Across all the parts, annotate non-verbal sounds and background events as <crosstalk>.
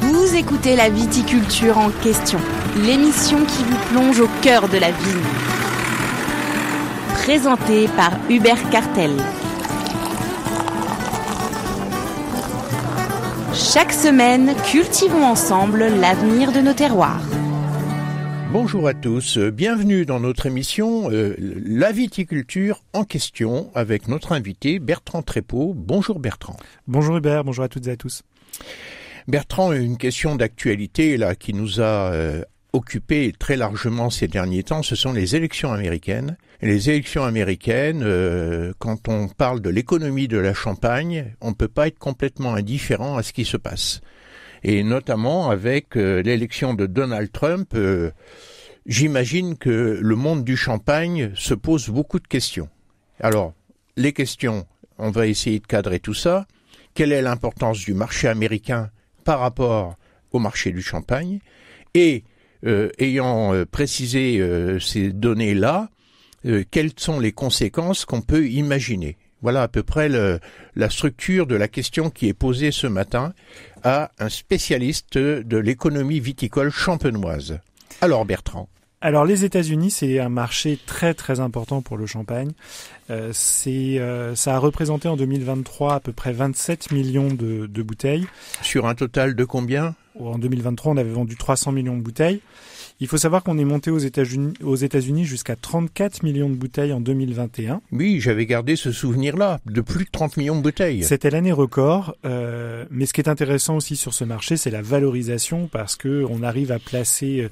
Vous écoutez la viticulture en question, l'émission qui vous plonge au cœur de la vigne. Présentée par Hubert Cartel. Chaque semaine, cultivons ensemble l'avenir de nos terroirs. Bonjour à tous, euh, bienvenue dans notre émission euh, La viticulture en question avec notre invité Bertrand Trépeau. Bonjour Bertrand. Bonjour Hubert, bonjour à toutes et à tous. Bertrand, une question d'actualité là qui nous a euh, occupé très largement ces derniers temps, ce sont les élections américaines. les élections américaines, quand on parle de l'économie de la Champagne, on ne peut pas être complètement indifférent à ce qui se passe et notamment avec euh, l'élection de Donald Trump, euh, j'imagine que le monde du champagne se pose beaucoup de questions. Alors, les questions, on va essayer de cadrer tout ça. Quelle est l'importance du marché américain par rapport au marché du champagne Et euh, ayant précisé ces données-là, quelles sont les conséquences qu'on peut imaginer voilà à peu près la structure de la question qui est posée ce matin à un spécialiste de l'économie viticole champenoise. Alors Bertrand. Alors les États-Unis, c'est un marché très très important pour le champagne. Euh, c'est euh, ça a représenté en 2023 à peu près 27 millions de, de bouteilles. Sur un total de combien En 2023, on avait vendu 300 millions de bouteilles. Il faut savoir qu'on est monté aux États-Unis États jusqu'à 34 millions de bouteilles en 2021. Oui, j'avais gardé ce souvenir-là, de plus de 30 millions de bouteilles. C'était l'année record, euh, mais ce qui est intéressant aussi sur ce marché, c'est la valorisation, parce que on arrive à placer euh,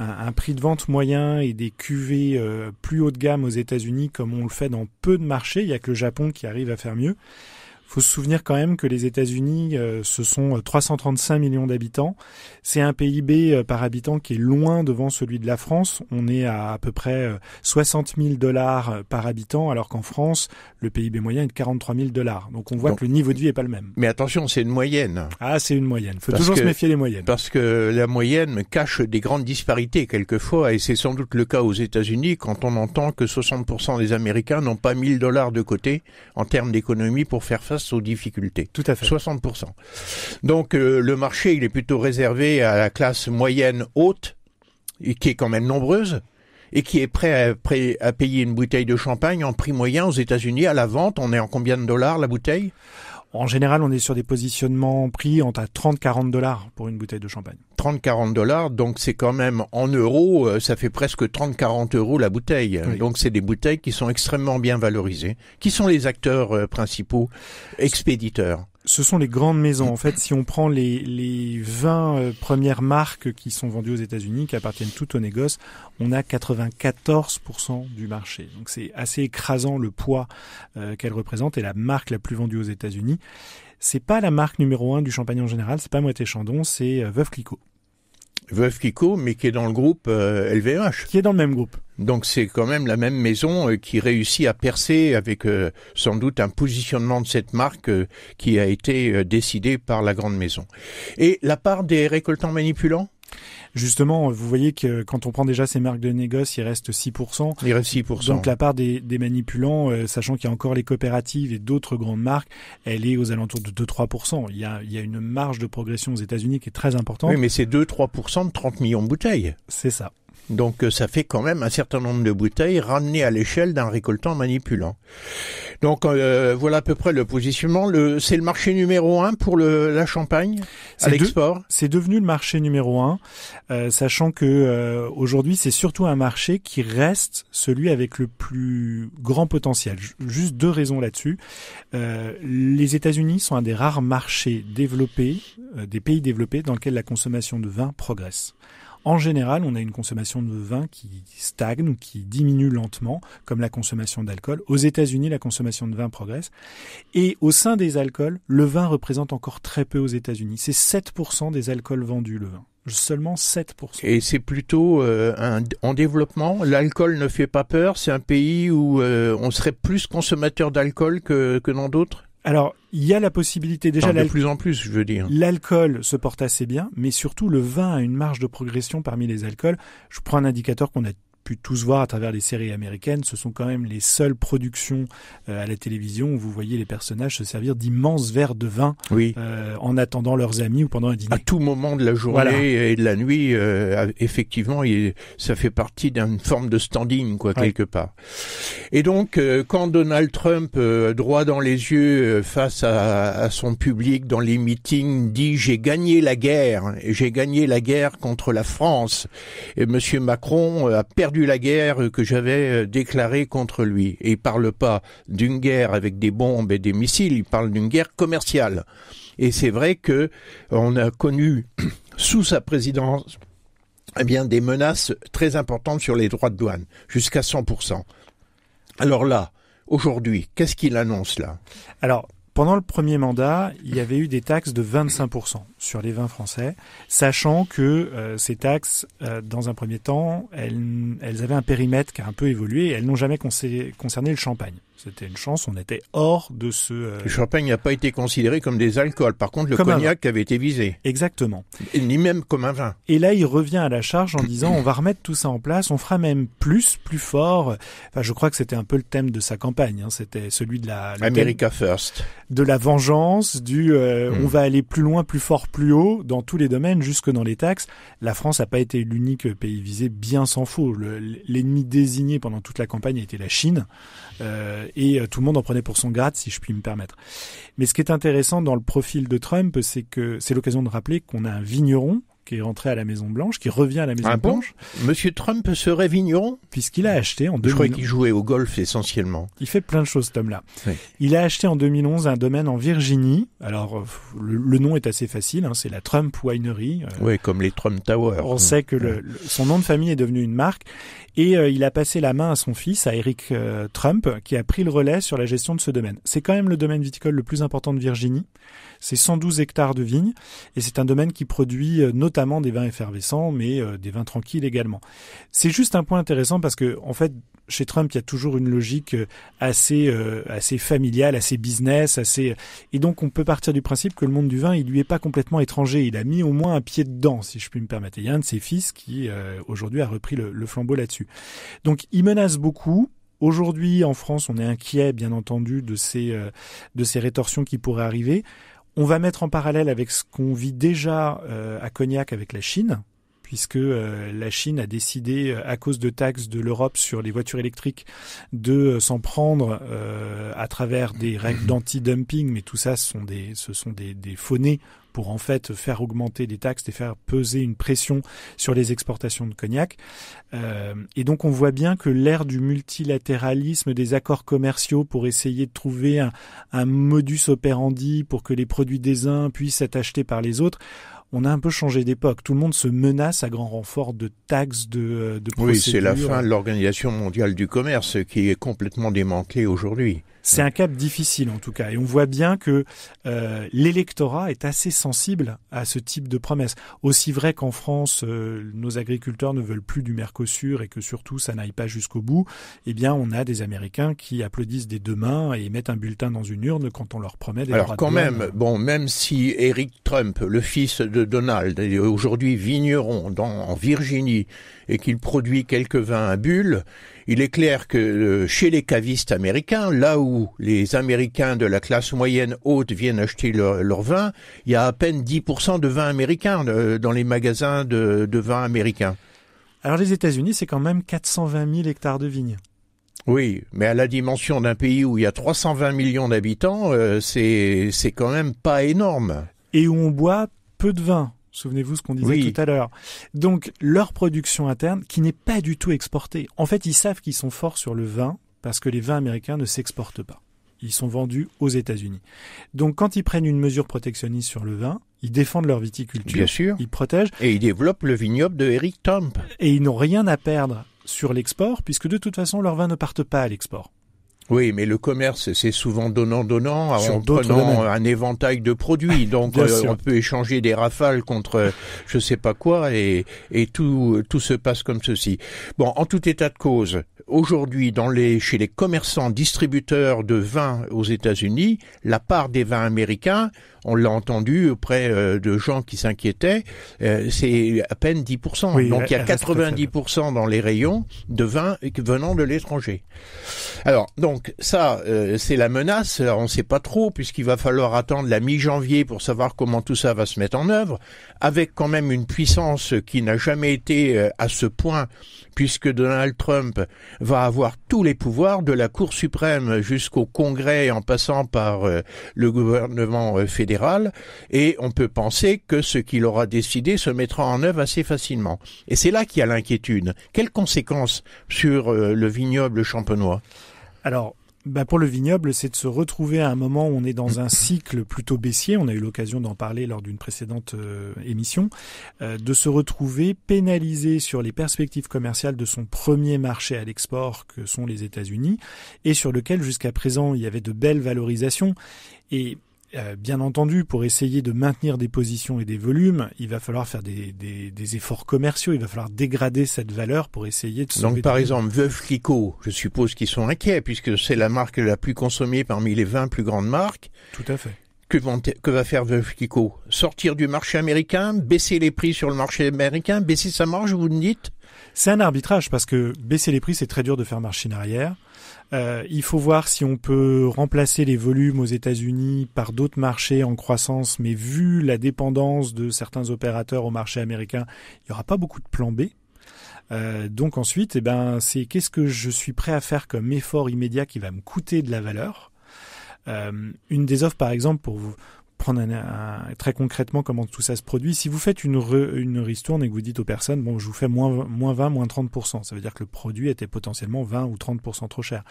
un, prix de vente moyen et des cuvées euh, plus haut de gamme aux États-Unis, comme on le fait dans peu de marchés. Il n'y a que le Japon qui arrive à faire mieux faut se souvenir quand même que les États-Unis, euh, ce sont 335 euh, millions d'habitants. C'est un PIB euh, par habitant qui est loin devant celui de la France. On est à à peu près 60 000 dollars par habitant, alors qu'en France, le PIB moyen est de 43 000 dollars. Donc on voit que le niveau de vie est pas le même. Mais attention, c'est une moyenne. Ah, c'est une moyenne. Faut toujours se méfier des moyennes. Parce que la moyenne cache des grandes disparités quelquefois, et c'est sans doute le cas aux États-Unis quand on entend que 60% des Américains n'ont pas 1000 dollars de côté en termes d'économie pour faire face aux difficultés. Tout à fait. 60%. Donc euh, le marché, il est plutôt réservé à la classe moyenne haute, et qui est quand même nombreuse, et qui est prêt à, prêt à payer une bouteille de champagne en prix moyen aux États-Unis à la vente. On est en combien de dollars la bouteille en général, on est sur des positionnements pris entre à 30-40 dollars pour une bouteille de champagne. 30-40 dollars, donc c'est quand même en euros, euh, ça fait presque 30-40 euros la bouteille. Donc c'est des bouteilles qui sont extrêmement bien valorisées. Qui sont les acteurs euh, principaux, expéditeurs ce sont les grandes maisons. En <laughs> fait, si on prend les, les 20 euh, premières marques qui sont vendues aux États-Unis, qui appartiennent toutes au négoce, on a 94% du marché. Donc c'est assez écrasant le poids euh, qu'elle représente et la marque la plus vendue aux États-Unis. C'est pas la marque numéro un du champagne en général, c'est pas Moët Chandon, c'est euh, Veuve Clicquot. Veuve Kiko, mais qui est dans le groupe euh, e Qui est dans le même groupe. Donc c'est quand même la même maison euh, qui réussit à percer avec euh, sans doute un positionnement de cette marque euh, qui a été décidé par la grande maison. Et la part des récoltants manipulants Justement, vous voyez que quand on prend déjà ces marques de négoce, il reste 6%. Il reste 6%. Donc la part des, manipulants, euh, sachant qu'il y a encore les coopératives et d'autres grandes marques, elle est aux alentours de 2-3%. Il, y a, il y a une marge de progression aux États-Unis qui est très importante. Oui, mais c'est 2-3% de 30 millions de bouteilles. C'est ça. Donc euh, ça fait quand même un certain nombre de bouteilles ramenées à l'échelle d'un récoltant manipulant. Donc euh, voilà à peu près le positionnement. Le, c'est le marché numéro un pour la Champagne à l'export. c'est devenu le marché numéro un, euh, sachant que aujourd'hui c'est surtout un marché qui reste celui avec le plus grand potentiel. Juste deux raisons là-dessus. les États-Unis sont un des rares marchés développés, des pays développés dans lequel la consommation de vin progresse. En général, on a une consommation de vin qui stagne ou qui diminue lentement, comme la consommation d'alcool. Aux États-Unis, la consommation de vin progresse. Et au sein des alcools, le vin représente encore très peu aux États-Unis. C'est 7% des alcools vendus, le vin seulement 7%. Et c'est plutôt euh, en développement. L'alcool ne fait pas peur. C'est un pays où euh, on serait plus consommateur d'alcool que dans d'autres alors, il y a la possibilité déjà de plus en plus, je veux dire. L'alcool se porte assez bien, mais surtout le vin a une marge de progression parmi les alcools. Je prends un indicateur qu'on a tous voir à travers les séries américaines, ce sont quand même les seules productions euh, à la télévision où vous voyez les personnages se servir d'immenses verres de vin euh, en attendant leurs amis ou pendant un dîner. À tout moment de la journée et de la nuit, euh, effectivement, ça fait partie d'une forme de standing, quoi, quelque part. Et donc, quand Donald Trump, droit dans les yeux, face à, à, son public dans les meetings, dit j'ai gagné la guerre, j'ai gagné la guerre contre la France, et Monsieur Macron a perdu la guerre que j'avais euh, déclarée contre lui. Et il parle pas d'une guerre avec des bombes et des missiles, il parle d'une guerre commerciale. Et c'est vrai que on a connu <clears throat> sous sa présidence eh bien, des menaces très importantes sur les droits de douane, jusqu'à 100%. Alors là, aujourd'hui, qu'est-ce qu'il annonce là Alors, pendant le premier mandat, il y avait eu des taxes de 25% sur les vins français, sachant que euh, ces taxes, euh, dans un premier temps, elles, elles, avaient un périmètre qui a un peu évolué et elles n'ont jamais concerné le champagne. C'était une chance, on était hors de ce... Euh, le champagne n'a pas été considéré comme des alcools. Par contre, le cognac avait été visé. Exactement. ni même comme un vin. Et là, il revient à la charge en disant on va remettre tout ça en place, on fera même plus, plus fort. Enfin, je crois que c'était un peu le thème de sa campagne. Hein. C'était celui de la... America First. De la vengeance, du euh, on hmm. va aller plus loin, plus fort, plus haut, dans tous les domaines, jusque dans les taxes. La France n'a pas été l'unique pays visé, bien s'en faut. L'ennemi désigné pendant toute la campagne a été la Chine. Euh, euh, et euh, tout le monde en prenait pour son grade, si je puis me permettre. Mais ce qui est intéressant dans le profil de Trump, c'est que c'est l'occasion de rappeler qu'on a un vigneron qui est rentré à la Maison Blanche, qui revient à la Maison ah Blanche. Monsieur Trump serait vigneron Puisqu'il a acheté en 2011. Je croyais qu'il jouait au golf essentiellement. Il fait plein de choses, homme là. Il a acheté en 2011 un domaine en Virginie. Alors euh, le, nom est assez facile, hein, c'est la Trump Winery. Euh. oui, comme les Trump Towers. On sait que son nom de famille est devenu une marque et euh, il a passé la main à son fils, à Eric Trump, qui a pris le relais sur la gestion de ce domaine. C'est quand même le domaine viticole le plus important de Virginie. C'est 112 hectares de vignes et c'est un domaine qui produit notamment notamment des vins effervescents, mais euh, des vins tranquilles également. C'est juste un point intéressant parce que, en fait, chez Trump, il y a toujours une logique euh, assez, euh, assez familiale, assez business, assez, et donc on peut partir du principe que le monde du vin, il lui est pas complètement étranger. Il a mis au moins un pied dedans, si je puis me permettre. il y a un de ses fils qui, aujourd'hui, a repris le, flambeau là-dessus. Donc, il menace beaucoup. Aujourd'hui, en France, on est inquiet, bien entendu, de ces, de ces rétorsions qui pourraient arriver. On va mettre en parallèle avec ce qu'on vit déjà euh, à Cognac avec la Chine, puisque euh, la Chine a décidé, euh, à cause de taxes de l'Europe sur les voitures électriques, de euh, s'en prendre à travers des règles d'anti-dumping, mais tout ça, ce sont des, ce pour en fait faire augmenter les taxes et faire peser une pression sur les exportations de cognac. et donc on voit bien que l'ère du multilatéralisme, des accords commerciaux pour essayer de trouver un, un modus operandi pour que les produits des uns puissent être achetés par les autres, on a un peu changé d'époque. Tout le monde se menace à grand renfort de taxes, de, euh, de Oui, c'est la fin de l'Organisation mondiale du commerce qui est complètement démantelée aujourd'hui. C'est un cap difficile en tout cas, et on voit bien que euh, l'électorat est assez sensible à ce type de promesses. Aussi vrai qu'en France, euh, nos agriculteurs ne veulent plus du Mercosur et que surtout ça n'aille pas jusqu'au bout, eh bien on a des Américains qui applaudissent des deux mains et mettent un bulletin dans une urne quand on leur promet des Alors quand même, bon, même si Eric Trump, le fils de Donald, aujourd'hui vigneron en Virginie, et qu'il produit quelques vins à bulles, il est clair que euh, chez les cavistes américains, là où les Américains de la classe moyenne haute viennent acheter leur, vin, il y a à peine 10% de vins américains euh, dans les magasins de, vins américains. Alors les États-Unis, c'est quand même 420 000 hectares de vignes. Oui, mais à la dimension d'un pays où il y a 320 millions d'habitants, euh, c'est quand même pas énorme. Et où on boit peu de vin. Souvenez-vous ce qu'on disait tout à l'heure. Donc leur production interne qui n'est pas du tout exportée. En fait, ils savent qu'ils sont forts sur le vin parce que les vins américains ne s'exportent pas. Ils sont vendus aux États-Unis. Donc quand ils prennent une mesure protectionniste sur le vin, ils défendent leur viticulture, Bien sûr. ils protègent et ils développent le vignoble de Eric Trump. Et ils n'ont rien à perdre sur l'export puisque de toute façon leurs vins ne partent pas à l'export. Oui, mais le commerce, c'est souvent donnant-donnant, en prenant un éventail de produits. <laughs> Donc, euh, on peut échanger des rafales contre je sais pas quoi, et, et tout, tout se passe comme ceci. Bon, en tout état de cause, aujourd'hui, dans les, chez les commerçants distributeurs de vins aux États-Unis, la part des vins américains, on l'a entendu auprès euh, de gens qui s'inquiétaient, euh, c'est à peine 10%. Donc il y a 90% dans les rayons de vin venant de l'étranger. Alors, donc ça, euh, c'est la menace. Alors, on ne sait pas trop, puisqu'il va falloir attendre la mi-janvier pour savoir comment tout ça va se mettre en œuvre, avec quand même une puissance qui n'a jamais été à ce point, puisque Donald Trump va avoir tous les pouvoirs, de la Cour suprême jusqu'au Congrès, en passant par le gouvernement fédéral et on peut penser que ce qu'il aura décidé se mettra en œuvre assez facilement. Et c'est là qu'il y a l'inquiétude. Quelles conséquences sur euh, le vignoble champenois Alors, bah, pour le vignoble, c'est de se retrouver à un moment où on est dans un cycle plutôt baissier, on a eu l'occasion d'en parler lors d'une précédente euh, émission, euh, de se retrouver pénalisé sur les perspectives commerciales de son premier marché à l'export que sont les États-Unis, et sur lequel jusqu'à présent il y avait de belles valorisations. Et euh, bien entendu, pour essayer de maintenir des positions et des volumes, il va falloir faire des, efforts commerciaux, il va falloir dégrader cette valeur pour essayer de... Donc par exemple, Veuve Clicquot, je suppose qu'ils sont inquiets, puisque c'est la marque la plus consommée parmi les 20 plus grandes marques. Tout à fait. Que, va faire Veuve Clicquot Sortir du marché américain, baisser les prix sur le marché américain, baisser sa marge, vous me dites C'est un arbitrage, parce que baisser les prix, c'est très dur de faire marche arrière. Euh, il faut voir si on peut remplacer les volumes aux États-Unis par d'autres marchés en croissance, mais vu la dépendance de certains opérateurs au marché américain, il n'y aura pas beaucoup de plan B. Euh, donc ensuite, eh ben, c'est qu'est-ce que je suis prêt à faire comme effort immédiat qui va me coûter de la valeur. Euh, une des offres, par exemple, pour vous, prendre très concrètement comment tout ça se produit. Si vous faites une, une ristourne et que vous dites aux personnes, bon, je vous fais moins, moins 20, moins 30%, ça veut dire que le produit était potentiellement 20 ou 30% trop cher.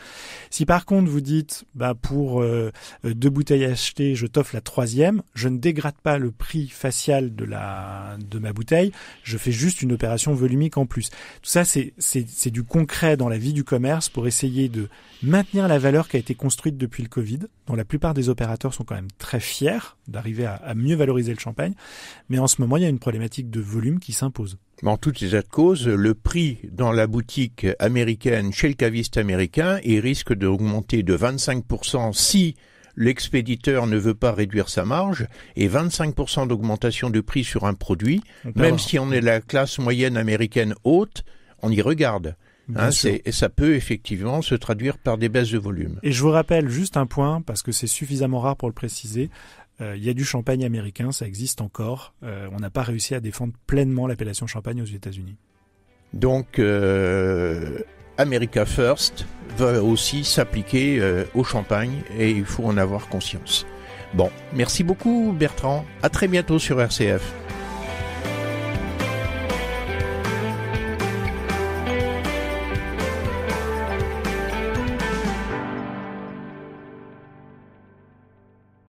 Si par contre vous dites, bah, pour euh, euh, deux bouteilles achetées, je t'offre la troisième, je ne dégrade pas le prix facial de, la, de ma bouteille, je fais juste une opération volumique en plus. Tout ça, c'est du concret dans la vie du commerce pour essayer de maintenir la valeur qui a été construite depuis le Covid, dont la plupart des opérateurs sont quand même très fiers d'arriver à, mieux valoriser le champagne. Mais en ce moment, il y a une problématique de volume qui s'impose. En toutes les causes, cause, le prix dans la boutique américaine chez le caviste américain, il risque d'augmenter de 25% si l'expéditeur ne veut pas réduire sa marge et 25% d'augmentation de prix sur un produit, même si on est la classe moyenne américaine haute, on y regarde. Hein, et ça peut effectivement se traduire par des baisses de volume. Et je vous rappelle juste un point, parce que c'est suffisamment rare pour le préciser, euh, il y a du champagne américain, ça existe encore. Euh, on n'a pas réussi à défendre pleinement l'appellation champagne aux États-Unis. Donc, euh, America First va aussi s'appliquer au champagne et il faut en avoir conscience. Bon, merci beaucoup Bertrand. À très bientôt sur RCF.